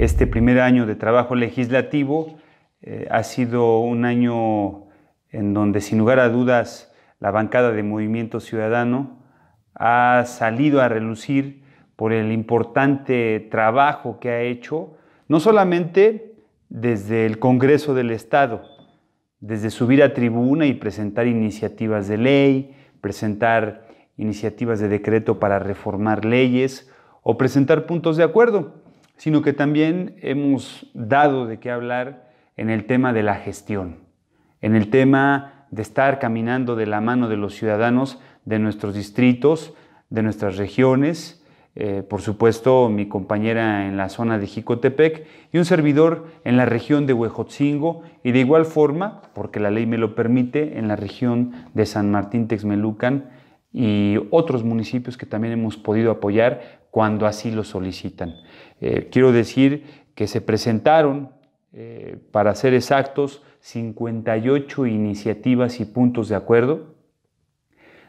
Este primer año de trabajo legislativo eh, ha sido un año en donde sin lugar a dudas la bancada de Movimiento Ciudadano ha salido a relucir por el importante trabajo que ha hecho, no solamente desde el Congreso del Estado, desde subir a tribuna y presentar iniciativas de ley, presentar iniciativas de decreto para reformar leyes o presentar puntos de acuerdo, sino que también hemos dado de qué hablar en el tema de la gestión, en el tema de estar caminando de la mano de los ciudadanos de nuestros distritos, de nuestras regiones, eh, por supuesto mi compañera en la zona de Jicotepec y un servidor en la región de Huejotzingo y de igual forma, porque la ley me lo permite, en la región de San Martín Texmelucan y otros municipios que también hemos podido apoyar cuando así lo solicitan. Eh, quiero decir que se presentaron, eh, para ser exactos, 58 iniciativas y puntos de acuerdo,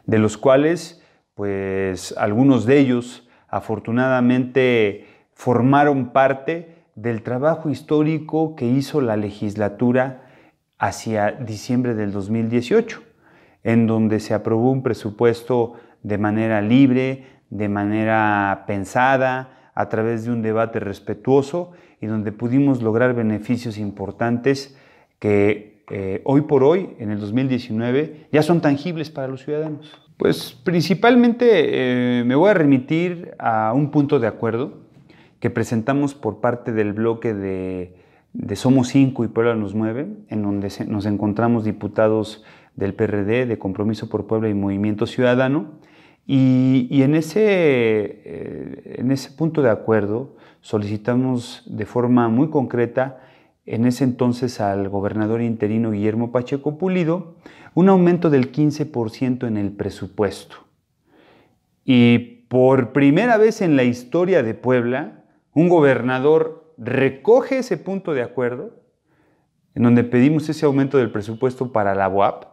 de los cuales, pues algunos de ellos afortunadamente formaron parte del trabajo histórico que hizo la legislatura hacia diciembre del 2018, en donde se aprobó un presupuesto de manera libre, de manera pensada, a través de un debate respetuoso y donde pudimos lograr beneficios importantes que eh, hoy por hoy, en el 2019, ya son tangibles para los ciudadanos. Pues principalmente eh, me voy a remitir a un punto de acuerdo que presentamos por parte del bloque de, de Somos 5 y Puebla nos mueve, en donde nos encontramos diputados del PRD, de Compromiso por Puebla y Movimiento Ciudadano, y, en, ese, eh, en ese punto de acuerdo solicitamos de forma muy concreta en ese entonces al gobernador interino Guillermo Pacheco Pulido un aumento del 15% en el presupuesto. Y por primera vez en la historia de Puebla, un gobernador recoge ese punto de acuerdo en donde pedimos ese aumento del presupuesto para la UAP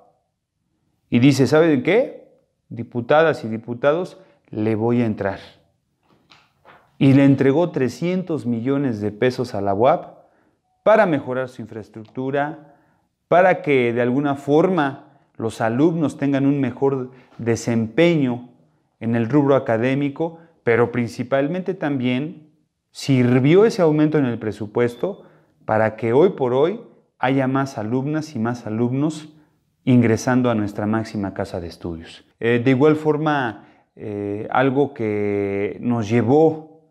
y dice, ¿saben qué? diputadas y diputados, le voy a entrar. Y le entregó 300 millones de pesos a la UAP para mejorar su infraestructura, para que de alguna forma los alumnos tengan un mejor desempeño en el rubro académico, pero principalmente también sirvió ese aumento en el presupuesto para que hoy por hoy haya más alumnas y más alumnos ingresando a nuestra máxima casa de estudios. Eh, de igual forma, eh, algo que nos llevó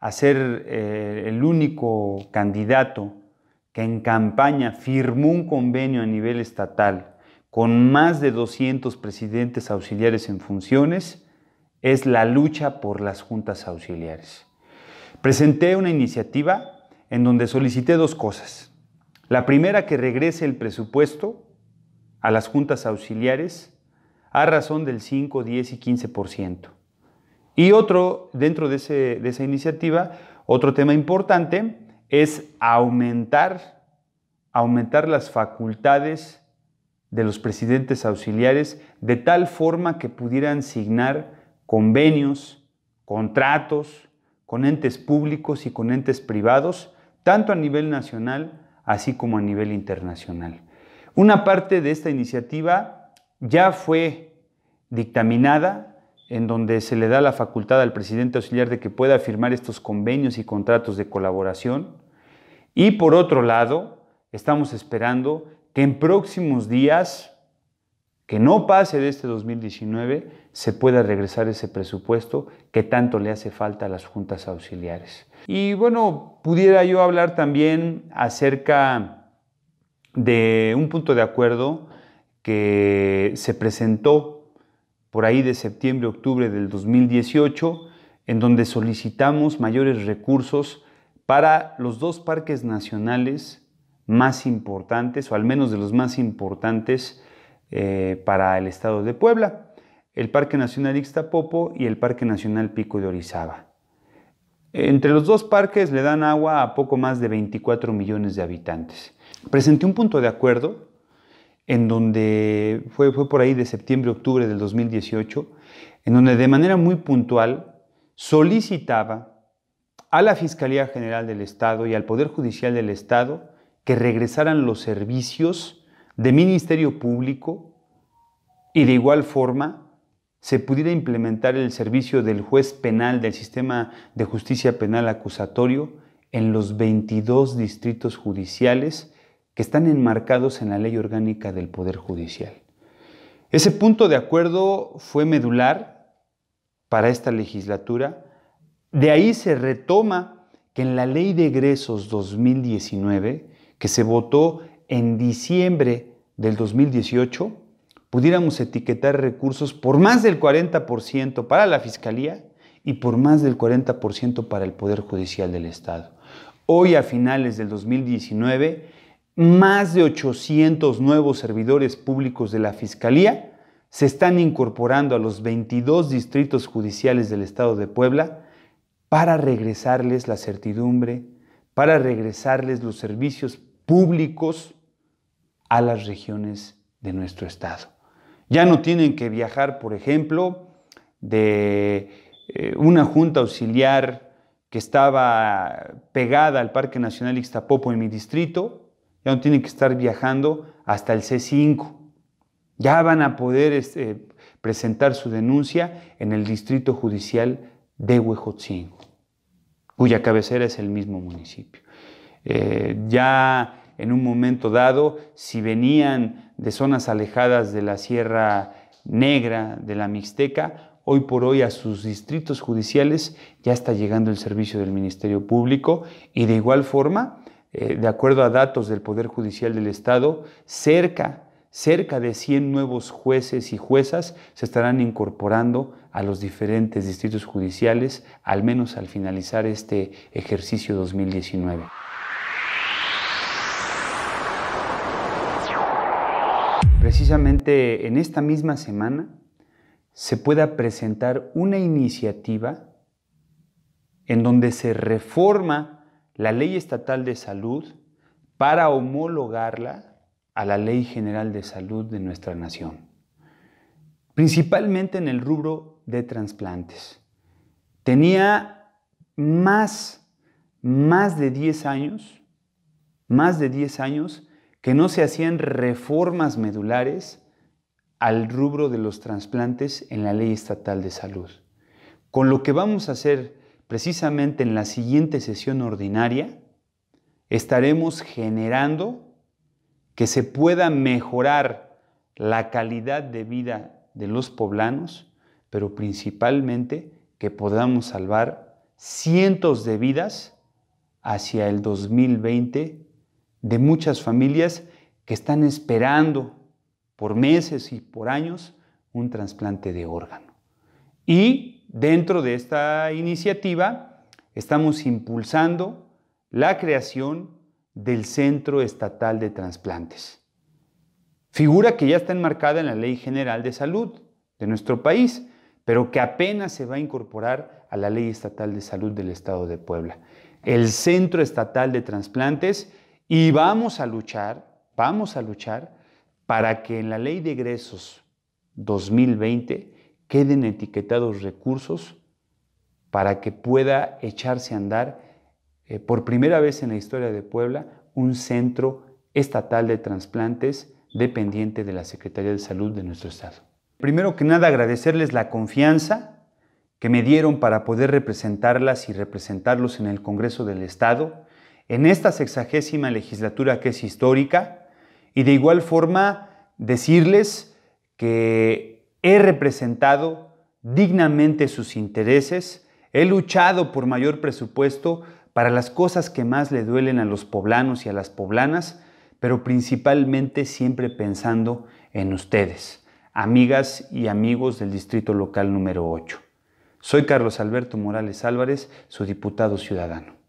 a ser eh, el único candidato que en campaña firmó un convenio a nivel estatal con más de 200 presidentes auxiliares en funciones, es la lucha por las juntas auxiliares. Presenté una iniciativa en donde solicité dos cosas. La primera, que regrese el presupuesto a las juntas auxiliares a razón del 5, 10 y 15%. Y otro, dentro de, esa iniciativa, otro tema importante es aumentar, aumentar las facultades de los presidentes auxiliares de tal forma que pudieran signar convenios, contratos con entes públicos y con entes privados, tanto a nivel nacional así como a nivel internacional. Una parte de esta iniciativa ya fue dictaminada, en donde se le da la facultad al presidente auxiliar de que pueda firmar estos convenios y contratos de colaboración. Y por otro lado, estamos esperando que en próximos días, que no pase de este 2019, se pueda regresar ese presupuesto que tanto le hace falta a las juntas auxiliares. Y bueno, pudiera yo hablar también acerca de un punto de acuerdo que se presentó por ahí de septiembre, octubre del 2018, en donde solicitamos mayores recursos para los dos parques nacionales más importantes, o al menos de los más importantes eh, para el estado de Puebla, el Parque Nacional Ixtapopo y el Parque Nacional Pico de Orizaba. Entre los dos parques le dan agua a poco más de 24 millones de habitantes presenté un punto de acuerdo en donde fue, fue por ahí de septiembre, octubre del 2018, en donde de manera muy puntual solicitaba a la Fiscalía General del Estado y al Poder Judicial del Estado que regresaran los servicios de Ministerio Público y de igual forma se pudiera implementar el servicio del juez penal del sistema de justicia penal acusatorio en los 22 distritos judiciales que están enmarcados en la ley orgánica del Poder Judicial. Ese punto de acuerdo fue medular para esta legislatura. De ahí se retoma que en la ley de egresos 2019, que se votó en diciembre del 2018, pudiéramos etiquetar recursos por más del 40% para la Fiscalía y por más del 40% para el Poder Judicial del Estado. Hoy, a finales del 2019, más de 800 nuevos servidores públicos de la Fiscalía se están incorporando a los 22 distritos judiciales del Estado de Puebla para regresarles la certidumbre, para regresarles los servicios públicos a las regiones de nuestro Estado. Ya no tienen que viajar, por ejemplo, de eh, una junta auxiliar que estaba pegada al Parque Nacional Ixtapopo en mi distrito ya no tienen que estar viajando hasta el C5. Ya van a poder este, presentar su denuncia en el Distrito Judicial de Huejotzingo, cuya cabecera es el mismo municipio. Eh, ya en un momento dado, si venían de zonas alejadas de la Sierra Negra, de la Mixteca, hoy por hoy a sus distritos judiciales ya está llegando el servicio del Ministerio Público y de igual forma eh, de acuerdo a datos del Poder Judicial del Estado, cerca, cerca de 100 nuevos jueces y juezas se estarán incorporando a los diferentes distritos judiciales, al menos al finalizar este ejercicio 2019. Precisamente en esta misma semana se pueda presentar una iniciativa en donde se reforma la ley estatal de salud para homologarla a la ley general de salud de nuestra nación, principalmente en el rubro de trasplantes. Tenía más, más de 10 años, más de 10 años que no se hacían reformas medulares al rubro de los trasplantes en la ley estatal de salud. Con lo que vamos a hacer precisamente en la siguiente sesión ordinaria, estaremos generando que se pueda mejorar la calidad de vida de los poblanos, pero principalmente que podamos salvar cientos de vidas hacia el 2020 de muchas familias que están esperando por meses y por años un trasplante de órgano. Y Dentro de esta iniciativa estamos impulsando la creación del Centro Estatal de Transplantes, figura que ya está enmarcada en la Ley General de Salud de nuestro país, pero que apenas se va a incorporar a la Ley Estatal de Salud del Estado de Puebla, el Centro Estatal de Transplantes, y vamos a luchar, vamos a luchar para que en la Ley de Egresos 2020 queden etiquetados recursos para que pueda echarse a andar eh, por primera vez en la historia de Puebla un centro estatal de trasplantes dependiente de la Secretaría de Salud de nuestro estado. Primero que nada agradecerles la confianza que me dieron para poder representarlas y representarlos en el Congreso del Estado, en esta sexagésima legislatura que es histórica, y de igual forma decirles que He representado dignamente sus intereses, he luchado por mayor presupuesto para las cosas que más le duelen a los poblanos y a las poblanas, pero principalmente siempre pensando en ustedes, amigas y amigos del Distrito Local número 8. Soy Carlos Alberto Morales Álvarez, su diputado ciudadano.